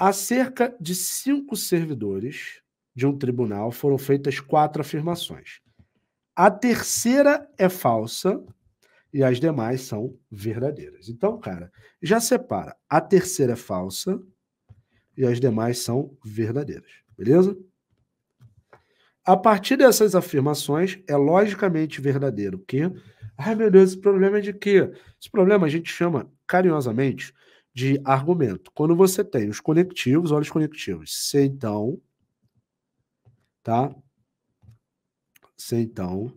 Há cerca de cinco servidores de um tribunal foram feitas quatro afirmações. A terceira é falsa e as demais são verdadeiras. Então, cara, já separa. A terceira é falsa e as demais são verdadeiras. Beleza? A partir dessas afirmações, é logicamente verdadeiro que. Ai, meu Deus, esse problema é de quê? Esse problema a gente chama carinhosamente de argumento. Quando você tem os conectivos, olha os conectivos. Se então, tá? Se então,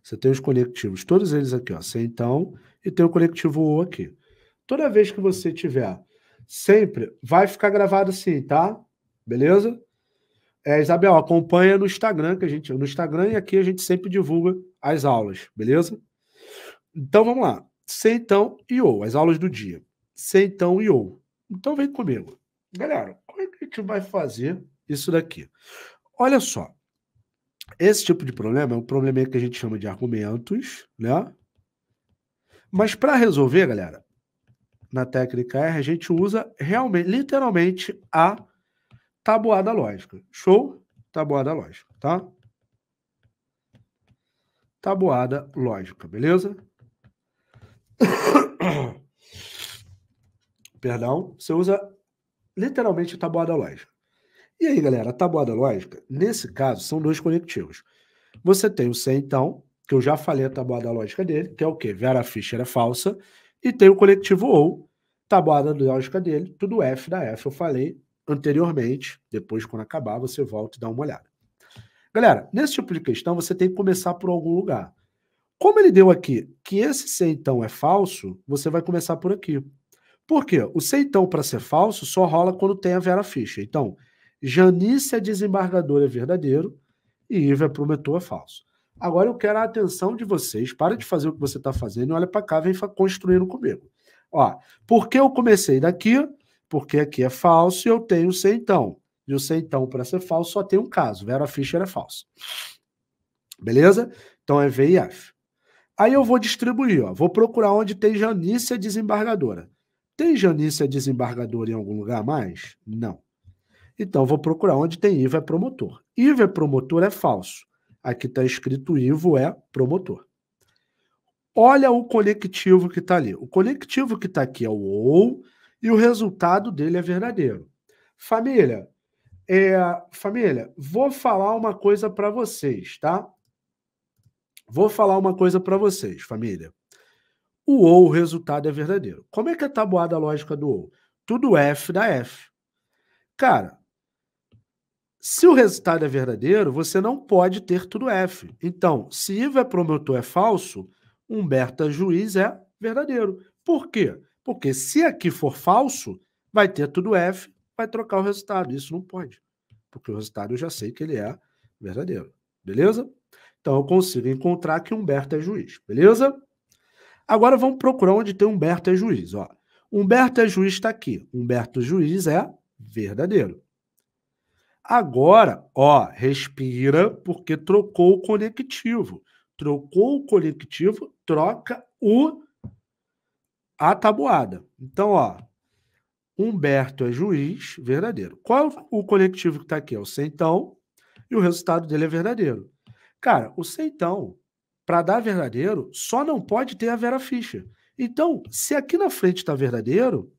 você tem os conectivos, todos eles aqui, ó. Se então, e tem o conectivo ou aqui. Toda vez que você tiver, sempre vai ficar gravado assim, tá? Beleza? É, Isabel, acompanha no Instagram, que a gente, no Instagram e aqui a gente sempre divulga as aulas, beleza? Então vamos lá. Se então e ou, as aulas do dia. Seitão e ou. Então vem comigo. Galera, como é que a gente vai fazer isso daqui? Olha só. Esse tipo de problema é um problema que a gente chama de argumentos, né? Mas para resolver, galera, na técnica R, a gente usa realmente, literalmente, a tabuada lógica. Show? Tabuada lógica, tá? Tabuada lógica, beleza? perdão, você usa literalmente tabuada lógica. E aí, galera, a tabuada lógica, nesse caso, são dois conectivos. Você tem o C, então, que eu já falei a tabuada lógica dele, que é o quê? Vera Fischer é falsa, e tem o conectivo OU, tabuada lógica dele, tudo F da F, eu falei anteriormente, depois quando acabar você volta e dá uma olhada. Galera, nesse tipo de questão você tem que começar por algum lugar. Como ele deu aqui que esse C então é falso, você vai começar por aqui. Por quê? O seitão para ser falso só rola quando tem a Vera Fischer. Então, Janice é desembargadora é verdadeiro e Iva é prometor é falso. Agora eu quero a atenção de vocês. Para de fazer o que você está fazendo e olha para cá, vem construindo comigo. Ó, por que eu comecei daqui? Porque aqui é falso e eu tenho ceitão. E o seitão para ser falso só tem um caso. Vera Fischer é falso. Beleza? Então é V e F. Aí eu vou distribuir, ó. Vou procurar onde tem Janice é desembargadora. Tem Janice é desembargador em algum lugar mais? Não. Então vou procurar onde tem Ivo é promotor. Ivo é promotor é falso. Aqui está escrito Ivo é promotor. Olha o conectivo que está ali. O conectivo que está aqui é o ou e o resultado dele é verdadeiro. Família, é, família, vou falar uma coisa para vocês, tá? Vou falar uma coisa para vocês, família o ou resultado é verdadeiro. Como é que é tabuada a lógica do ou? Tudo F da F. Cara, se o resultado é verdadeiro, você não pode ter tudo F. Então, se Iva é promotor é falso, é juiz é verdadeiro. Por quê? Porque se aqui for falso, vai ter tudo F, vai trocar o resultado. Isso não pode. Porque o resultado eu já sei que ele é verdadeiro. Beleza? Então eu consigo encontrar que Humberto é juiz. Beleza? Agora vamos procurar onde tem Humberto é juiz. Ó. Humberto é juiz está aqui. Humberto juiz é verdadeiro. Agora, ó, respira, porque trocou o conectivo. Trocou o conectivo, troca o a tabuada. Então, ó, Humberto é juiz verdadeiro. Qual é o conectivo que está aqui? É o centão, e o resultado dele é verdadeiro. Cara, o centão para dar verdadeiro, só não pode ter a Vera Fischer. Então, se aqui na frente está verdadeiro,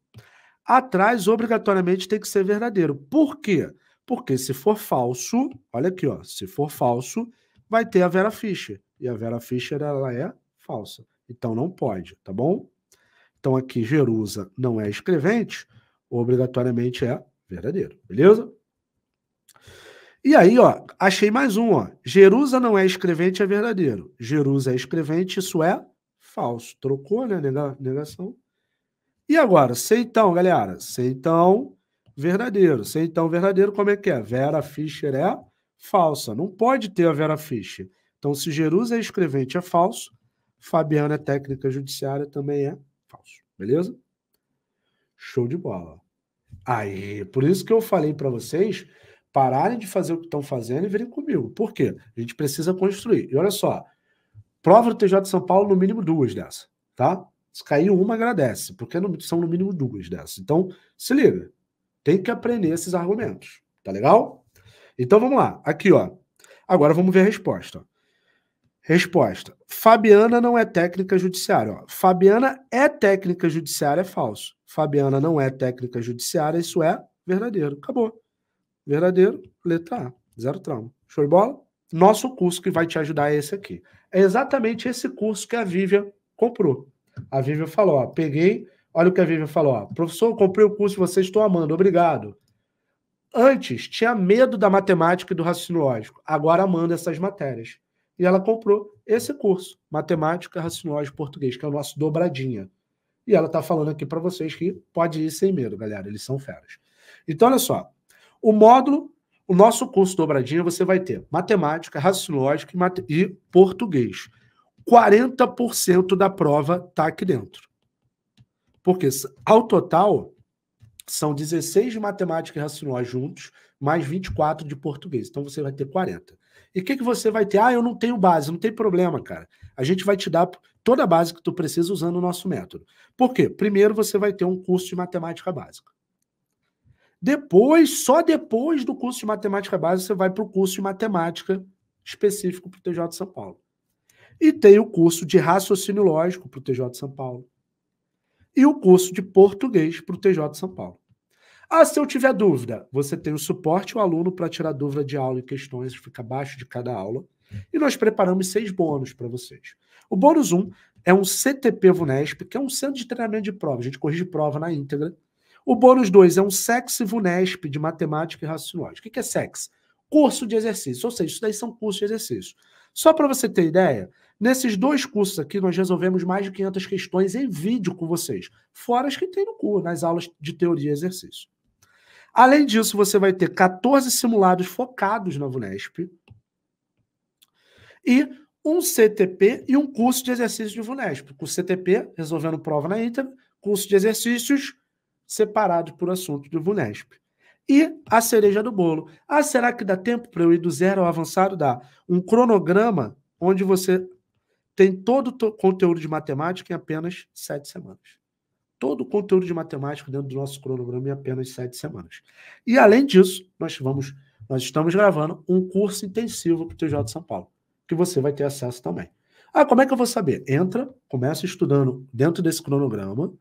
atrás obrigatoriamente tem que ser verdadeiro. Por quê? Porque se for falso, olha aqui, ó, se for falso, vai ter a Vera Fischer. E a Vera Fischer ela é falsa. Então não pode, tá bom? Então aqui Jerusa não é escrevente, obrigatoriamente é verdadeiro, beleza? E aí, ó, achei mais um, ó. Jerusa não é escrevente, é verdadeiro. Jerusa é escrevente, isso é falso. Trocou, né? Negação. E agora, então, galera. então verdadeiro. então verdadeiro, como é que é? Vera Fischer é falsa. Não pode ter a Vera Fischer. Então, se Jerusa é escrevente, é falso. Fabiana é técnica judiciária, também é falso. Beleza? Show de bola. Aí, por isso que eu falei para vocês pararem de fazer o que estão fazendo e virem comigo. Por quê? A gente precisa construir. E olha só, prova do TJ de São Paulo, no mínimo duas dessas tá? Se caiu uma, agradece, porque são no mínimo duas dessas. Então, se liga, tem que aprender esses argumentos, tá legal? Então vamos lá, aqui ó. Agora vamos ver a resposta. Resposta: Fabiana não é técnica judiciária. Ó. Fabiana é técnica judiciária, é falso. Fabiana não é técnica judiciária, isso é verdadeiro. Acabou. Verdadeiro. Letra A. Zero trauma. Show de bola? Nosso curso que vai te ajudar é esse aqui. É exatamente esse curso que a Vivian comprou. A Vivian falou, ó, peguei... Olha o que a Vivian falou, ó. Professor, comprei o curso vocês, estão amando. Obrigado. Antes, tinha medo da matemática e do raciocínio lógico. Agora amando essas matérias. E ela comprou esse curso, Matemática, Raciocínio Lógico Português, que é o nosso dobradinha. E ela está falando aqui para vocês que pode ir sem medo, galera. Eles são feras. Então, olha só. O módulo, o nosso curso dobradinha, você vai ter matemática, raciocínio lógico e, mat e português. 40% da prova está aqui dentro. Porque ao total são 16 de matemática e raciocínio juntos, mais 24 de português. Então você vai ter 40. E o que, que você vai ter? Ah, eu não tenho base, não tem problema, cara. A gente vai te dar toda a base que tu precisa usando o nosso método. Por quê? Primeiro você vai ter um curso de matemática básica. Depois, só depois do curso de matemática básica, você vai para o curso de matemática específico para o TJ de São Paulo. E tem o curso de raciocínio lógico para o TJ de São Paulo. E o curso de português para o TJ de São Paulo. Ah, se eu tiver dúvida, você tem o suporte ao aluno para tirar dúvida de aula e questões, fica abaixo de cada aula. E nós preparamos seis bônus para vocês. O bônus 1 um é um CTP VUNESP, que é um centro de treinamento de prova. A gente corrige prova na íntegra o bônus 2 é um sexo VUNESP de matemática e raciocínio. O que é sexo? Curso de exercício. Ou seja, isso daí são cursos de exercício. Só para você ter ideia, nesses dois cursos aqui nós resolvemos mais de 500 questões em vídeo com vocês, fora as que tem no curso, nas aulas de teoria e exercício. Além disso, você vai ter 14 simulados focados na VUNESP e um CTP e um curso de exercício de VUNESP. Com CTP, resolvendo prova na íntegra, curso de exercícios, separado por assunto de Vunesp. E a cereja do bolo. Ah, será que dá tempo para eu ir do zero ao avançado? Dá. Um cronograma onde você tem todo o conteúdo de matemática em apenas sete semanas. Todo o conteúdo de matemática dentro do nosso cronograma em apenas sete semanas. E além disso, nós vamos, nós estamos gravando um curso intensivo para o TJ de São Paulo, que você vai ter acesso também. Ah, como é que eu vou saber? Entra, começa estudando dentro desse cronograma,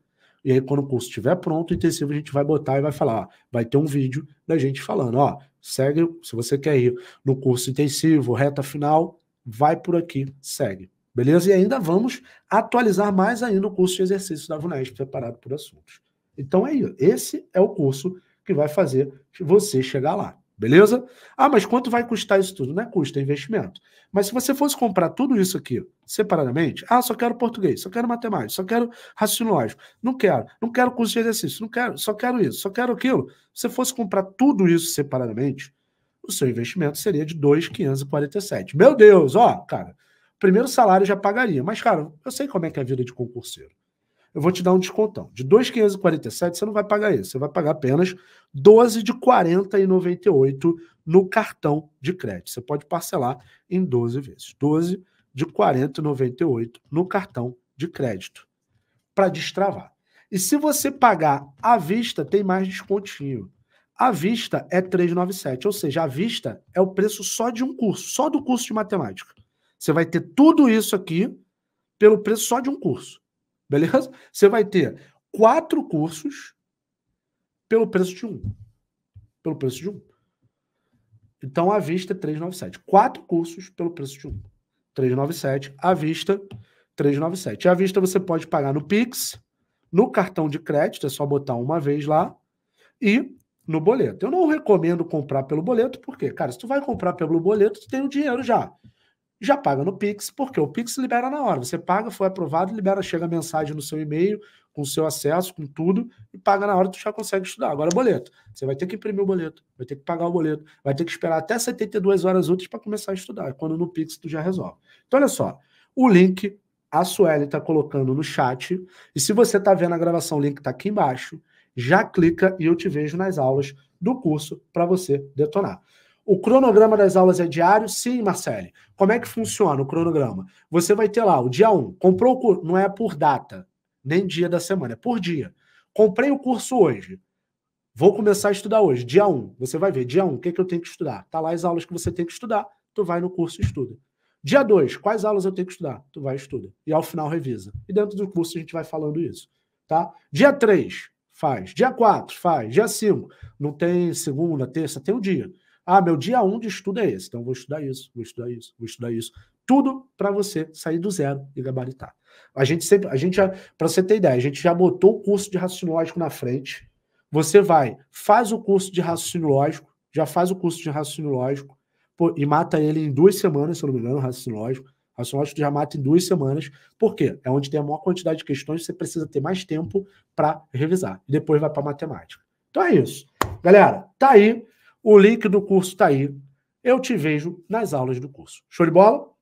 e aí, quando o curso estiver pronto, o intensivo a gente vai botar e vai falar. Ó, vai ter um vídeo da gente falando, ó, segue, se você quer ir no curso intensivo, reta final, vai por aqui, segue. Beleza? E ainda vamos atualizar mais ainda o curso de exercícios da VUNESP, preparado por assuntos. Então é isso. Esse é o curso que vai fazer você chegar lá. Beleza? Ah, mas quanto vai custar isso tudo? Não é custo, é investimento. Mas se você fosse comprar tudo isso aqui separadamente, ah, só quero português, só quero matemática, só quero raciocínio lógico, não quero, não quero curso de exercício, não quero, só quero isso, só quero aquilo. Se você fosse comprar tudo isso separadamente, o seu investimento seria de 2,547. Meu Deus, ó, cara, primeiro salário já pagaria. Mas, cara, eu sei como é que é a vida de concurseiro eu vou te dar um descontão. De 2,547 você não vai pagar isso, você vai pagar apenas 12 de 40,98 no cartão de crédito. Você pode parcelar em 12 vezes. 12 de 40,98 no cartão de crédito para destravar. E se você pagar à vista, tem mais descontinho. À vista é 397, ou seja, à vista é o preço só de um curso, só do curso de matemática. Você vai ter tudo isso aqui pelo preço só de um curso. Beleza? Você vai ter quatro cursos pelo preço de um. Pelo preço de um. Então, à vista, 397. Quatro cursos pelo preço de um. 397, à vista, 397. E à vista você pode pagar no Pix, no cartão de crédito, é só botar uma vez lá, e no boleto. Eu não recomendo comprar pelo boleto, porque, cara, se tu vai comprar pelo boleto, tu tem o dinheiro já já paga no Pix, porque o Pix libera na hora. Você paga, foi aprovado, libera, chega a mensagem no seu e-mail, com o seu acesso, com tudo, e paga na hora, tu já consegue estudar. Agora, boleto. Você vai ter que imprimir o boleto, vai ter que pagar o boleto, vai ter que esperar até 72 horas úteis para começar a estudar, é quando no Pix tu já resolve. Então, olha só, o link a Sueli está colocando no chat, e se você está vendo a gravação, o link está aqui embaixo, já clica e eu te vejo nas aulas do curso para você detonar. O cronograma das aulas é diário? Sim, Marcele. Como é que funciona o cronograma? Você vai ter lá o dia 1, comprou o curso, não é por data, nem dia da semana, é por dia. Comprei o curso hoje. Vou começar a estudar hoje, dia 1. Você vai ver, dia 1, o que, é que eu tenho que estudar? Tá lá as aulas que você tem que estudar, tu vai no curso e estuda. Dia 2, quais aulas eu tenho que estudar? Tu vai e estuda. E ao final revisa. E dentro do curso a gente vai falando isso. Tá? Dia 3, faz. Dia 4, faz. Dia 5, não tem segunda, terça, tem o um dia. Ah, meu dia 1 um de estudo é esse, então vou estudar isso, vou estudar isso, vou estudar isso. Tudo para você sair do zero e gabaritar. A gente sempre, a gente para você ter ideia, a gente já botou o curso de raciocínio lógico na frente. Você vai, faz o curso de raciocínio lógico, já faz o curso de raciocínio lógico, pô, e mata ele em duas semanas, se eu não me engano, raciocínio lógico. Raciocínio lógico já mata em duas semanas. Por quê? É onde tem a maior quantidade de questões, você precisa ter mais tempo para revisar. E depois vai para matemática. Então é isso. Galera, tá aí. O link do curso está aí. Eu te vejo nas aulas do curso. Show de bola?